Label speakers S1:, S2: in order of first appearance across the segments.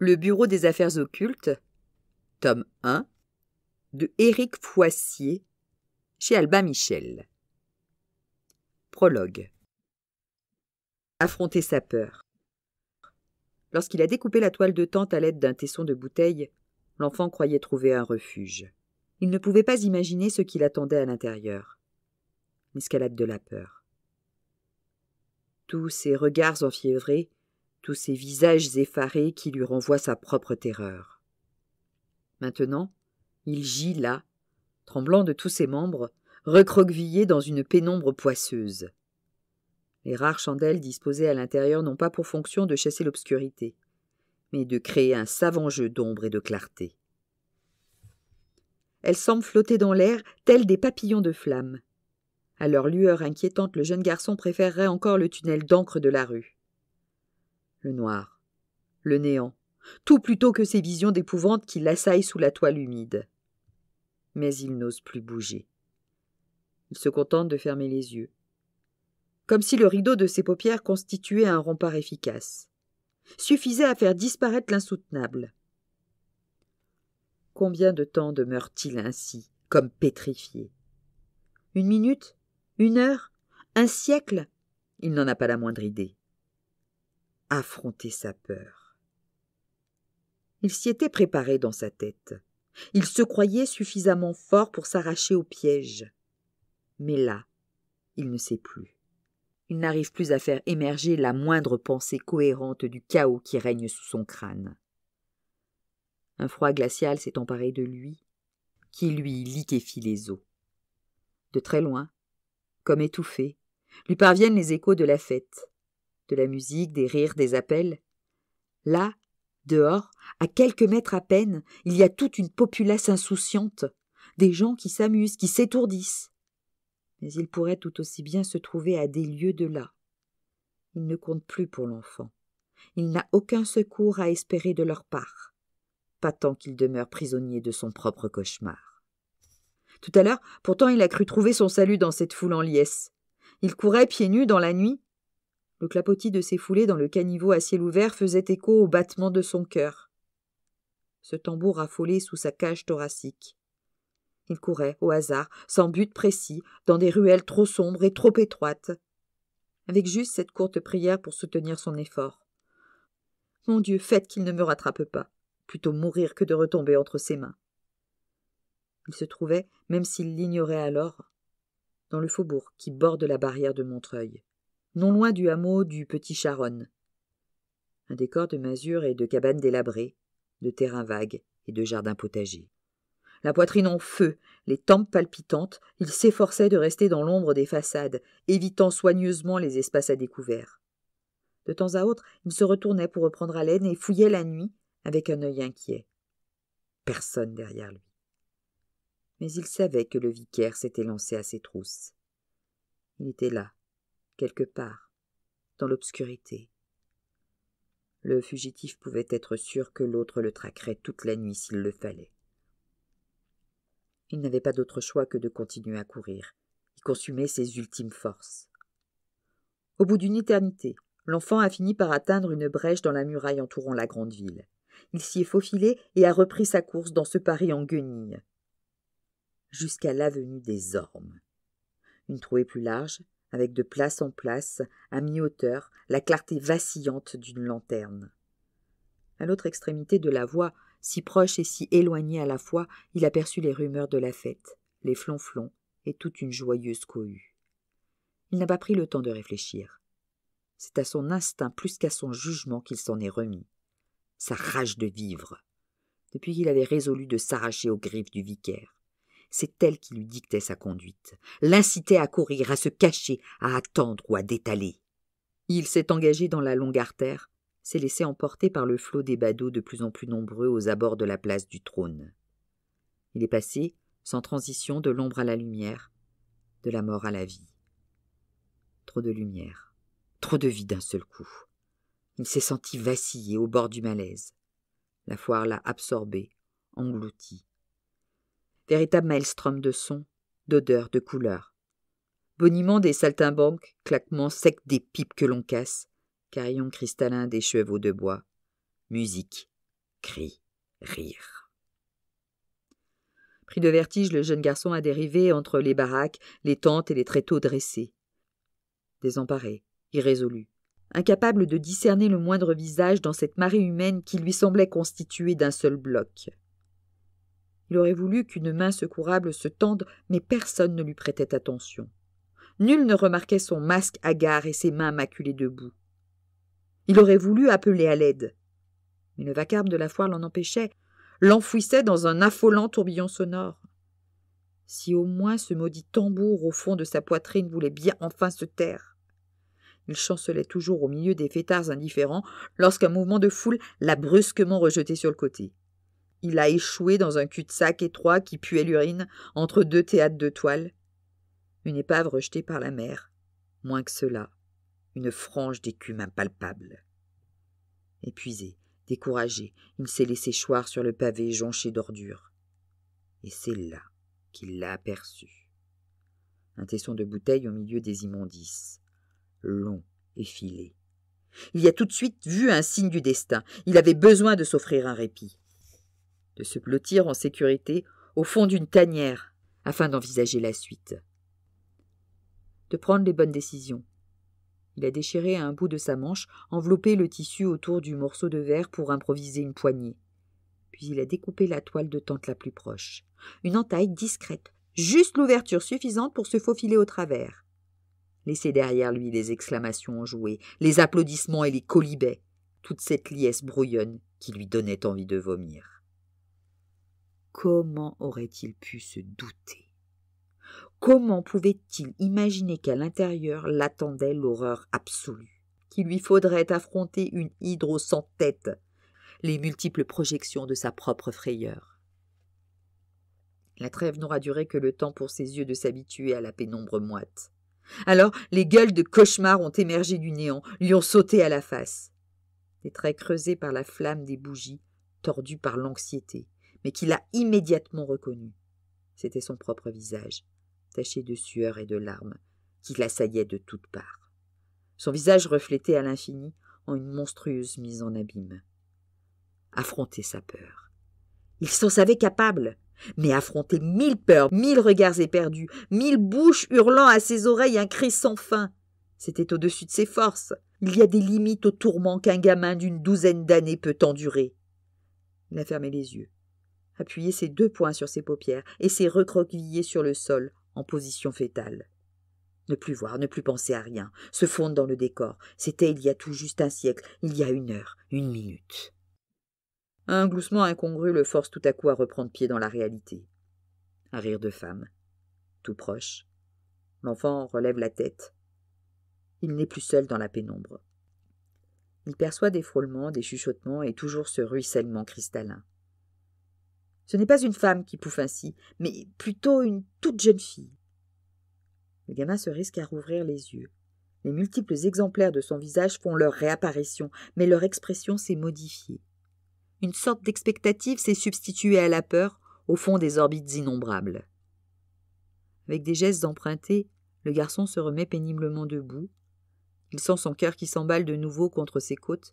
S1: Le Bureau des Affaires occultes, tome 1, de Éric Foissier, chez Albin Michel. Prologue. Affronter sa peur. Lorsqu'il a découpé la toile de tente à l'aide d'un tesson de bouteille, l'enfant croyait trouver un refuge. Il ne pouvait pas imaginer ce qui l'attendait à l'intérieur. L'escalade de la peur. Tous ses regards enfiévrés tous ces visages effarés qui lui renvoient sa propre terreur. Maintenant, il gît là, tremblant de tous ses membres, recroquevillé dans une pénombre poisseuse. Les rares chandelles disposées à l'intérieur n'ont pas pour fonction de chasser l'obscurité, mais de créer un savant jeu d'ombre et de clarté. Elles semblent flotter dans l'air, telles des papillons de flamme. À leur lueur inquiétante, le jeune garçon préférerait encore le tunnel d'encre de la rue le noir, le néant, tout plutôt que ces visions d'épouvante qui l'assaillent sous la toile humide. Mais il n'ose plus bouger. Il se contente de fermer les yeux, comme si le rideau de ses paupières constituait un rempart efficace, suffisait à faire disparaître l'insoutenable. Combien de temps demeure-t-il ainsi, comme pétrifié Une minute Une heure Un siècle Il n'en a pas la moindre idée affronter sa peur. Il s'y était préparé dans sa tête. Il se croyait suffisamment fort pour s'arracher au piège. Mais là, il ne sait plus. Il n'arrive plus à faire émerger la moindre pensée cohérente du chaos qui règne sous son crâne. Un froid glacial s'est emparé de lui, qui lui liquéfie les os. De très loin, comme étouffé, lui parviennent les échos de la fête de la musique, des rires, des appels. Là, dehors, à quelques mètres à peine, il y a toute une populace insouciante, des gens qui s'amusent, qui s'étourdissent. Mais il pourrait tout aussi bien se trouver à des lieux de là. Il ne compte plus pour l'enfant. Il n'a aucun secours à espérer de leur part. Pas tant qu'il demeure prisonnier de son propre cauchemar. Tout à l'heure, pourtant, il a cru trouver son salut dans cette foule en liesse. Il courait pieds nus dans la nuit, le clapotis de ses foulées dans le caniveau à ciel ouvert faisait écho au battement de son cœur. Ce tambour affolé sous sa cage thoracique. Il courait, au hasard, sans but précis, dans des ruelles trop sombres et trop étroites, avec juste cette courte prière pour soutenir son effort. Mon Dieu, faites qu'il ne me rattrape pas, plutôt mourir que de retomber entre ses mains. Il se trouvait, même s'il l'ignorait alors, dans le faubourg qui borde la barrière de Montreuil non loin du hameau du petit charonne un décor de masures et de cabanes délabrées de terrains vagues et de jardins potagers la poitrine en feu les tempes palpitantes il s'efforçait de rester dans l'ombre des façades évitant soigneusement les espaces à découvert de temps à autre il se retournait pour reprendre haleine et fouillait la nuit avec un œil inquiet personne derrière lui mais il savait que le vicaire s'était lancé à ses trousses il était là quelque part, dans l'obscurité. Le fugitif pouvait être sûr que l'autre le traquerait toute la nuit s'il le fallait. Il n'avait pas d'autre choix que de continuer à courir. Il consumait ses ultimes forces. Au bout d'une éternité, l'enfant a fini par atteindre une brèche dans la muraille entourant la grande ville. Il s'y est faufilé et a repris sa course dans ce Paris en guenilles. Jusqu'à l'avenue des Ormes. Une trouée plus large, avec de place en place, à mi-hauteur, la clarté vacillante d'une lanterne. À l'autre extrémité de la voie, si proche et si éloignée à la fois, il aperçut les rumeurs de la fête, les flonflons et toute une joyeuse cohue. Il n'a pas pris le temps de réfléchir. C'est à son instinct plus qu'à son jugement qu'il s'en est remis. Sa rage de vivre. Depuis qu'il avait résolu de s'arracher aux griffes du vicaire. C'est elle qui lui dictait sa conduite, l'incitait à courir, à se cacher, à attendre ou à détaler. Il s'est engagé dans la longue artère, s'est laissé emporter par le flot des badauds de plus en plus nombreux aux abords de la place du trône. Il est passé, sans transition, de l'ombre à la lumière, de la mort à la vie. Trop de lumière, trop de vie d'un seul coup. Il s'est senti vaciller au bord du malaise. La foire l'a absorbé, englouti, véritable maelstrom de sons, d'odeurs, de couleurs. Boniment des saltimbanques, claquement sec des pipes que l'on casse, carillon cristallin des chevaux de bois, musique, cris, rire. Pris de vertige, le jeune garçon a dérivé entre les baraques, les tentes et les tréteaux dressés. Désemparé, irrésolu, incapable de discerner le moindre visage dans cette marée humaine qui lui semblait constituée d'un seul bloc. Il aurait voulu qu'une main secourable se tende, mais personne ne lui prêtait attention. Nul ne remarquait son masque hagard et ses mains maculées de boue. Il aurait voulu appeler à l'aide. Mais le vacarme de la foire l'en empêchait, l'enfouissait dans un affolant tourbillon sonore. Si au moins ce maudit tambour au fond de sa poitrine voulait bien enfin se taire. Il chancelait toujours au milieu des fêtards indifférents lorsqu'un mouvement de foule l'a brusquement rejeté sur le côté il a échoué dans un cul-de-sac étroit qui puait l'urine entre deux théâtres de toile. Une épave rejetée par la mer. Moins que cela, une frange d'écume impalpable. Épuisé, découragé, il s'est laissé choir sur le pavé jonché d'ordures. Et c'est là qu'il l'a aperçu. Un tesson de bouteille au milieu des immondices, long et filé. Il y a tout de suite vu un signe du destin. Il avait besoin de s'offrir un répit de se blottir en sécurité au fond d'une tanière afin d'envisager la suite. De prendre les bonnes décisions. Il a déchiré un bout de sa manche, enveloppé le tissu autour du morceau de verre pour improviser une poignée. Puis il a découpé la toile de tente la plus proche. Une entaille discrète, juste l'ouverture suffisante pour se faufiler au travers. Laisser derrière lui les exclamations enjouées, les applaudissements et les colibets, toute cette liesse brouillonne qui lui donnait envie de vomir. Comment aurait-il pu se douter Comment pouvait-il imaginer qu'à l'intérieur l'attendait l'horreur absolue, qu'il lui faudrait affronter une hydro sans tête, les multiples projections de sa propre frayeur La trêve n'aura duré que le temps pour ses yeux de s'habituer à la pénombre moite. Alors les gueules de cauchemar ont émergé du néant, lui ont sauté à la face. Des traits creusés par la flamme des bougies, tordus par l'anxiété, mais qu'il a immédiatement reconnu. C'était son propre visage, taché de sueur et de larmes, qui l'assaillait de toutes parts. Son visage reflétait à l'infini en une monstrueuse mise en abîme. Affronter sa peur. Il s'en savait capable, mais affronter mille peurs, mille regards éperdus, mille bouches hurlant à ses oreilles un cri sans fin. C'était au-dessus de ses forces. Il y a des limites au tourments qu'un gamin d'une douzaine d'années peut endurer. Il a fermé les yeux. Appuyer ses deux poings sur ses paupières et s'est recroquevillé sur le sol, en position fétale. Ne plus voir, ne plus penser à rien, se fondre dans le décor. C'était il y a tout juste un siècle, il y a une heure, une minute. Un gloussement incongru le force tout à coup à reprendre pied dans la réalité. Un rire de femme. Tout proche. L'enfant relève la tête. Il n'est plus seul dans la pénombre. Il perçoit des frôlements, des chuchotements et toujours ce ruissellement cristallin. Ce n'est pas une femme qui pouffe ainsi, mais plutôt une toute jeune fille. Le gamin se risque à rouvrir les yeux. Les multiples exemplaires de son visage font leur réapparition, mais leur expression s'est modifiée. Une sorte d'expectative s'est substituée à la peur, au fond des orbites innombrables. Avec des gestes empruntés, le garçon se remet péniblement debout. Il sent son cœur qui s'emballe de nouveau contre ses côtes.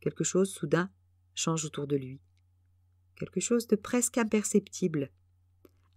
S1: Quelque chose, soudain, change autour de lui quelque chose de presque imperceptible.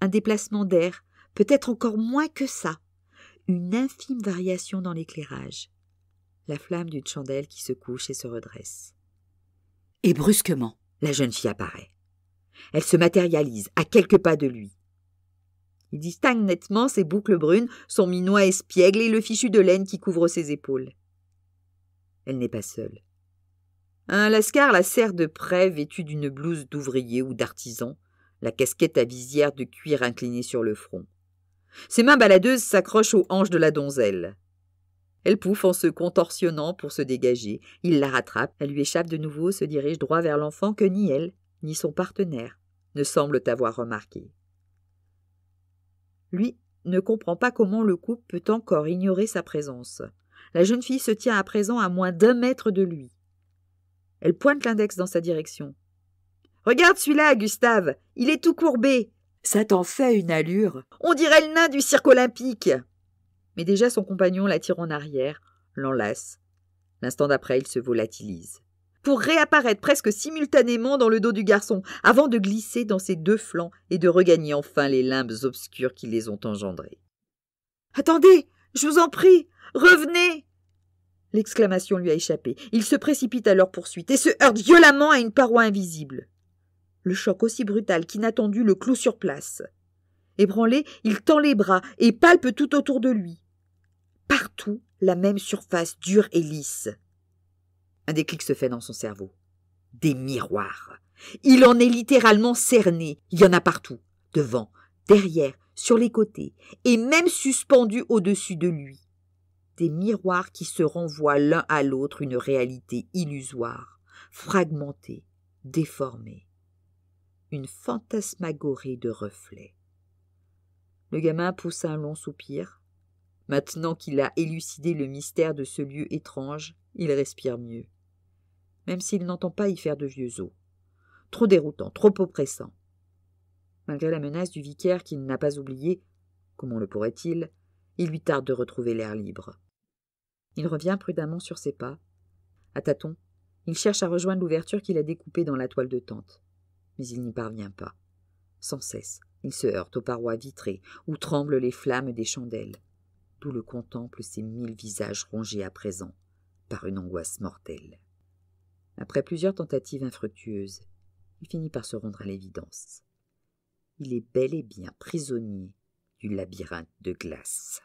S1: Un déplacement d'air, peut-être encore moins que ça, une infime variation dans l'éclairage, la flamme d'une chandelle qui se couche et se redresse. Et brusquement, la jeune fille apparaît. Elle se matérialise à quelques pas de lui. Il distingue nettement ses boucles brunes, son minois espiègle et le fichu de laine qui couvre ses épaules. Elle n'est pas seule. Un lascar la serre de près, vêtue d'une blouse d'ouvrier ou d'artisan, la casquette à visière de cuir inclinée sur le front. Ses mains baladeuses s'accrochent aux hanches de la donzelle. Elle pouffe en se contorsionnant pour se dégager. Il la rattrape, elle lui échappe de nouveau, se dirige droit vers l'enfant que ni elle, ni son partenaire ne semblent avoir remarqué. Lui ne comprend pas comment le couple peut encore ignorer sa présence. La jeune fille se tient à présent à moins d'un mètre de lui. Elle pointe l'index dans sa direction. Regarde celui-là, Gustave. Il est tout courbé. Ça t'en fait une allure. On dirait le nain du cirque olympique. Mais déjà son compagnon l'attire en arrière, l'enlace. L'instant d'après, il se volatilise. Pour réapparaître presque simultanément dans le dos du garçon, avant de glisser dans ses deux flancs et de regagner enfin les limbes obscures qui les ont engendrés. Attendez, je vous en prie, revenez L'exclamation lui a échappé. Il se précipite à leur poursuite et se heurte violemment à une paroi invisible. Le choc aussi brutal qu'inattendu le cloue sur place. Ébranlé, il tend les bras et palpe tout autour de lui. Partout, la même surface dure et lisse. Un déclic se fait dans son cerveau. Des miroirs. Il en est littéralement cerné. Il y en a partout. Devant, derrière, sur les côtés, et même suspendu au-dessus de lui des miroirs qui se renvoient l'un à l'autre une réalité illusoire, fragmentée, déformée, une fantasmagorie de reflets. Le gamin pousse un long soupir. Maintenant qu'il a élucidé le mystère de ce lieu étrange, il respire mieux, même s'il n'entend pas y faire de vieux os. Trop déroutant, trop oppressant. Malgré la menace du vicaire qu'il n'a pas oublié, comment le pourrait-il, il lui tarde de retrouver l'air libre. Il revient prudemment sur ses pas. À tâtons, il cherche à rejoindre l'ouverture qu'il a découpée dans la toile de tente. Mais il n'y parvient pas. Sans cesse, il se heurte aux parois vitrées où tremblent les flammes des chandelles. D'où le contemple ses mille visages rongés à présent par une angoisse mortelle. Après plusieurs tentatives infructueuses, il finit par se rendre à l'évidence. Il est bel et bien prisonnier du labyrinthe de glace.